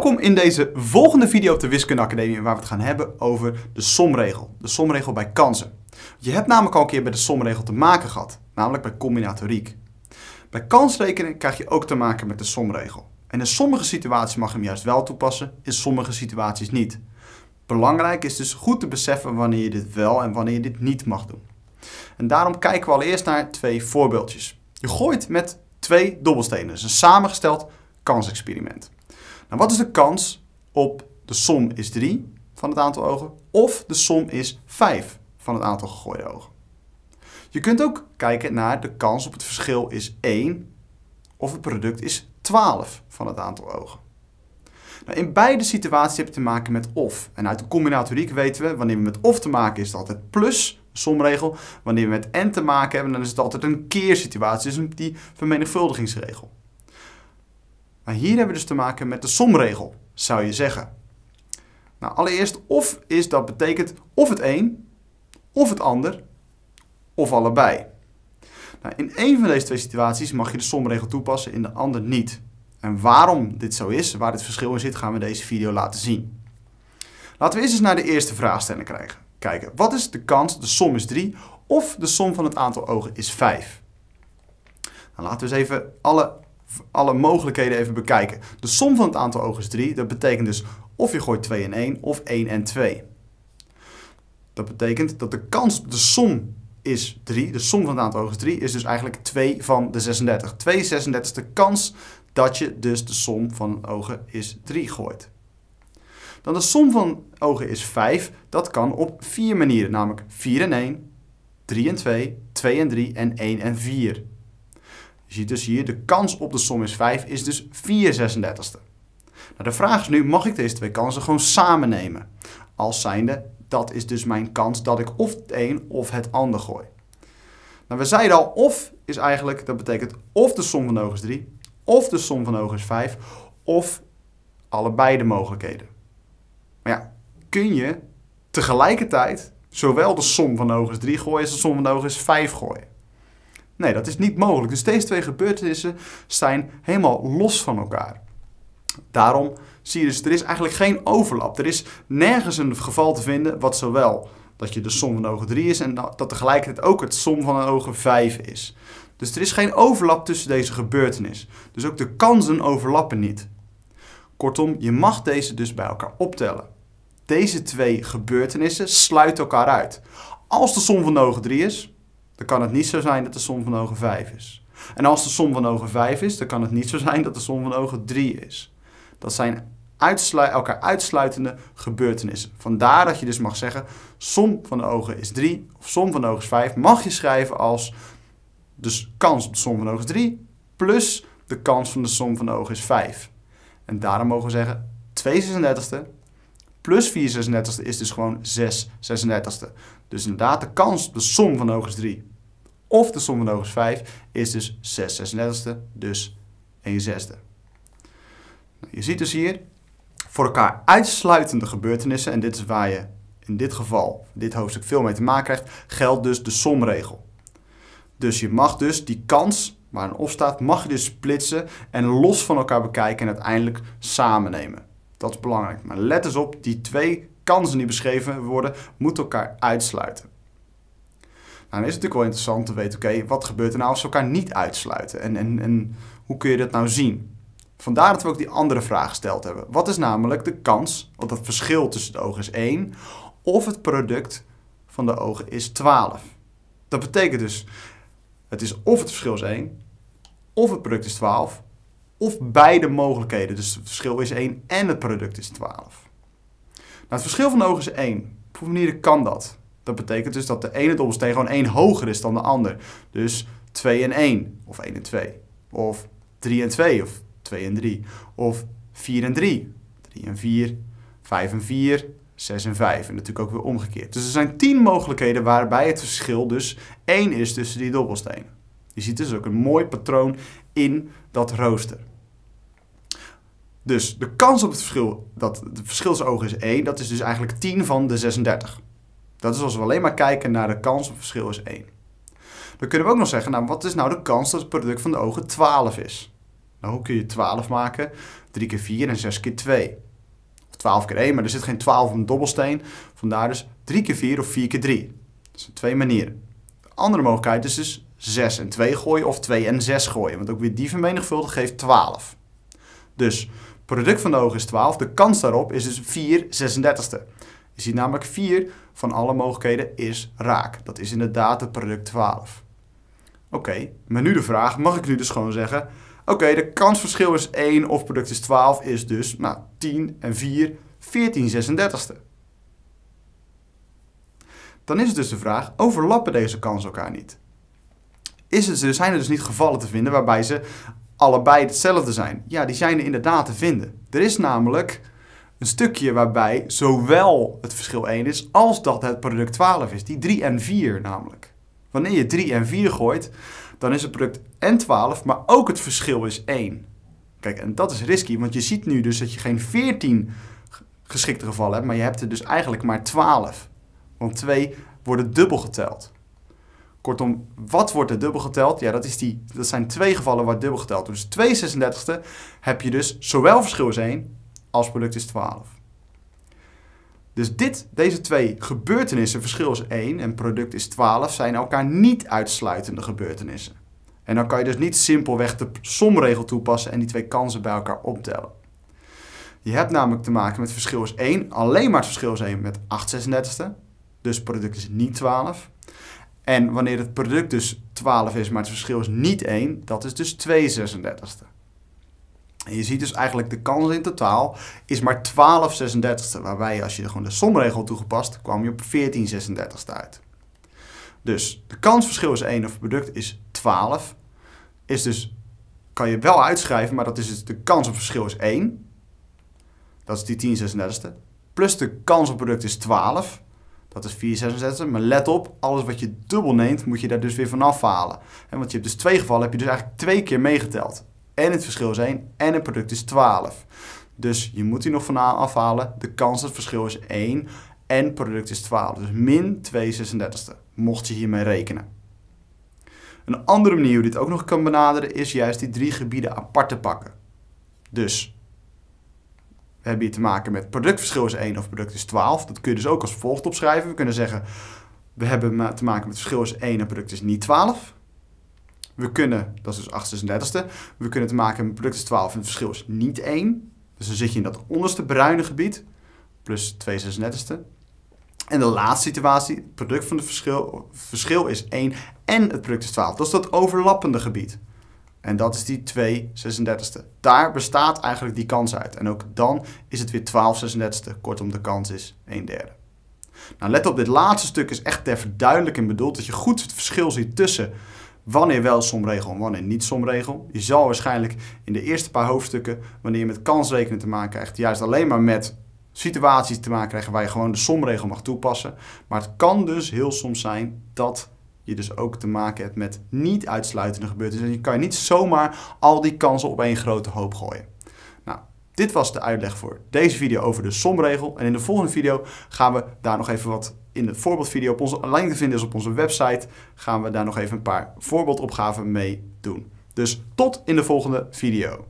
Welkom in deze volgende video op de Wiskunde Academie waar we het gaan hebben over de somregel. De somregel bij kansen. Je hebt namelijk al een keer bij de somregel te maken gehad, namelijk bij combinatoriek. Bij kansrekenen krijg je ook te maken met de somregel. En in sommige situaties mag je hem juist wel toepassen, in sommige situaties niet. Belangrijk is dus goed te beseffen wanneer je dit wel en wanneer je dit niet mag doen. En daarom kijken we allereerst naar twee voorbeeldjes. Je gooit met twee dobbelstenen, dus een samengesteld kansexperiment. Nou, wat is de kans op de som is 3 van het aantal ogen of de som is 5 van het aantal gegooide ogen? Je kunt ook kijken naar de kans op het verschil is 1 of het product is 12 van het aantal ogen. Nou, in beide situaties heb je te maken met of. En uit de combinatoriek weten we, wanneer we met of te maken is het altijd plus, somregel. Wanneer we met en te maken hebben, dan is het altijd een keersituatie, dus die vermenigvuldigingsregel. Maar hier hebben we dus te maken met de somregel, zou je zeggen. Nou, allereerst of is dat betekent of het een, of het ander, of allebei. Nou, in één van deze twee situaties mag je de somregel toepassen, in de ander niet. En waarom dit zo is, waar dit verschil in zit, gaan we deze video laten zien. Laten we eerst eens naar de eerste vraagstelling krijgen. kijken. Wat is de kans, de som is 3 of de som van het aantal ogen is 5? Nou, laten we eens even alle alle mogelijkheden even bekijken. De som van het aantal ogen is 3. Dat betekent dus of je gooit 2 en 1 of 1 en 2. Dat betekent dat de kans, de som is 3. De som van het aantal ogen is 3 is dus eigenlijk 2 van de 36. 2 36 de kans dat je dus de som van ogen is 3 gooit. Dan de som van ogen is 5. Dat kan op 4 manieren, namelijk 4 en 1, 3 en 2, 2 en 3 en 1 en 4. Je ziet dus hier, de kans op de som is 5, is dus 4 36ste. Nou, de vraag is nu, mag ik deze twee kansen gewoon samen nemen? Als zijnde, dat is dus mijn kans dat ik of het een of het ander gooi. Nou, we zeiden al, of is eigenlijk, dat betekent of de som van de is 3, of de som van hoog is 5, of allebei de mogelijkheden. Maar ja, kun je tegelijkertijd zowel de som van hoog is 3 gooien als de som van de is 5 gooien? Nee, dat is niet mogelijk. Dus deze twee gebeurtenissen zijn helemaal los van elkaar. Daarom zie je dus, er is eigenlijk geen overlap. Er is nergens een geval te vinden wat zowel dat je de som van ogen 3 is en dat tegelijkertijd ook het som van de ogen 5 is. Dus er is geen overlap tussen deze gebeurtenissen. Dus ook de kansen overlappen niet. Kortom, je mag deze dus bij elkaar optellen. Deze twee gebeurtenissen sluiten elkaar uit. Als de som van de ogen 3 is, dan kan het niet zo zijn dat de som van ogen 5 is. En als de som van ogen 5 is, dan kan het niet zo zijn dat de som van ogen 3 is. Dat zijn uitslu elkaar uitsluitende gebeurtenissen. Vandaar dat je dus mag zeggen, som van de ogen is 3 of som van de ogen is 5. Mag je schrijven als dus kans op de som van de ogen is 3 plus de kans van de som van de ogen is 5. En daarom mogen we zeggen 2 36ste plus 4 36ste is dus gewoon 6 36ste. Dus inderdaad, de kans op de som van de ogen is 3. Of de som van de hoogste 5 is dus 6 36 dus 1 zesde. Nou, je ziet dus hier voor elkaar uitsluitende gebeurtenissen, en dit is waar je in dit geval, dit hoofdstuk, veel mee te maken krijgt, geldt dus de somregel. Dus je mag dus die kans waar een op staat, mag je dus splitsen en los van elkaar bekijken en uiteindelijk samen nemen. Dat is belangrijk. Maar let eens op, die twee kansen die beschreven worden, moeten elkaar uitsluiten. Nou, dan is het natuurlijk wel interessant te weten, oké, wat gebeurt er nou als ze elkaar niet uitsluiten? En, en, en hoe kun je dat nou zien? Vandaar dat we ook die andere vraag gesteld hebben. Wat is namelijk de kans, want dat verschil tussen de ogen is 1, of het product van de ogen is 12? Dat betekent dus, het is of het verschil is 1, of het product is 12, of beide mogelijkheden. Dus het verschil is 1 en het product is 12. Nou, het verschil van de ogen is 1. Op welke manier kan dat? Dat betekent dus dat de ene dobbelsteen gewoon 1 hoger is dan de ander. Dus 2 en 1, of 1 en 2, of 3 en 2, of 2 en 3, of 4 en 3, 3 en 4, 5 en 4, 6 en 5. En natuurlijk ook weer omgekeerd. Dus er zijn 10 mogelijkheden waarbij het verschil dus 1 is tussen die dobbelstenen. Je ziet dus ook een mooi patroon in dat rooster. Dus de kans op het verschil, dat het verschilsoog is 1, dat is dus eigenlijk 10 van de 36. Dat is als we alleen maar kijken naar de kans op verschil is 1. Dan kunnen we ook nog zeggen, nou wat is nou de kans dat het product van de ogen 12 is? Nou, hoe kun je 12 maken? 3 keer 4 en 6 keer 2. Of 12 keer 1, maar er zit geen 12 op een dobbelsteen. Vandaar dus 3 keer 4 of 4 keer 3. Dat zijn twee manieren. De andere mogelijkheid is dus 6 en 2 gooien of 2 en 6 gooien. Want ook weer die vermenigvuldiging geeft 12. Dus product van de ogen is 12. De kans daarop is dus 4 36ste. Je ziet namelijk 4 van alle mogelijkheden is raak. Dat is inderdaad het product 12. Oké, maar nu de vraag, mag ik nu dus gewoon zeggen... Oké, de kansverschil is 1 of product is 12 is dus nou, 10 en 4, 14 36ste. Dan is het dus de vraag, overlappen deze kansen elkaar niet? Is het, zijn er dus niet gevallen te vinden waarbij ze allebei hetzelfde zijn? Ja, die zijn er inderdaad te vinden. Er is namelijk een stukje waarbij zowel het verschil 1 is als dat het product 12 is. Die 3 en 4 namelijk. Wanneer je 3 en 4 gooit, dan is het product en 12, maar ook het verschil is 1. Kijk, en dat is risky, want je ziet nu dus dat je geen 14 geschikte gevallen hebt, maar je hebt er dus eigenlijk maar 12. Want 2 worden dubbel geteld. Kortom, wat wordt er dubbel geteld? Ja, dat, is die, dat zijn twee gevallen waar dubbel geteld wordt. Dus 2 36 ste heb je dus zowel verschil is 1 als product is 12. Dus dit, deze twee gebeurtenissen, verschil is 1 en product is 12, zijn elkaar niet uitsluitende gebeurtenissen. En dan kan je dus niet simpelweg de somregel toepassen en die twee kansen bij elkaar optellen. Je hebt namelijk te maken met verschil is 1, alleen maar het verschil is 1 met 8 36ste. Dus product is niet 12. En wanneer het product dus 12 is, maar het verschil is niet 1, dat is dus 2 36ste. En je ziet dus eigenlijk de kans in totaal is maar 12 36ste. Waarbij als je gewoon de somregel toegepast, kwam je op 14 36 uit. Dus de kansverschil is 1 of het product is 12. Is dus, kan je wel uitschrijven, maar dat is dus de kans op verschil is 1. Dat is die 10 36 Plus de kans op product is 12. Dat is 466. Maar let op, alles wat je dubbel neemt, moet je daar dus weer vanaf halen. Want je hebt dus twee gevallen, heb je dus eigenlijk twee keer meegeteld en het verschil is 1 en het product is 12. Dus je moet die nog vanaf afhalen. De kans dat het verschil is 1 en product is 12. Dus min 2 36ste, mocht je hiermee rekenen. Een andere manier hoe je dit ook nog kan benaderen is juist die drie gebieden apart te pakken. Dus we hebben hier te maken met productverschil is 1 of product is 12. Dat kun je dus ook als volgt opschrijven. We kunnen zeggen, we hebben te maken met verschil is 1 en product is niet 12. We kunnen, dat is dus 836 we kunnen te maken met product is 12 en het verschil is niet 1. Dus dan zit je in dat onderste bruine gebied, plus 236 ste En de laatste situatie, het product van het verschil, verschil is 1 en het product is 12. Dat is dat overlappende gebied. En dat is die 236ste. Daar bestaat eigenlijk die kans uit. En ook dan is het weer 1236ste. Kortom, de kans is 1 derde. Nou, let op, dit laatste stuk is echt ter verduidelijking bedoeld. Dat je goed het verschil ziet tussen Wanneer wel somregel en wanneer niet somregel. Je zal waarschijnlijk in de eerste paar hoofdstukken, wanneer je met kansrekenen te maken krijgt, juist alleen maar met situaties te maken krijgen waar je gewoon de somregel mag toepassen. Maar het kan dus heel soms zijn dat je dus ook te maken hebt met niet uitsluitende gebeurtenissen. En je kan je niet zomaar al die kansen op één grote hoop gooien. Nou, dit was de uitleg voor deze video over de somregel. En in de volgende video gaan we daar nog even wat in de voorbeeldvideo op onze link te vinden is op onze website. Gaan we daar nog even een paar voorbeeldopgaven mee doen. Dus tot in de volgende video.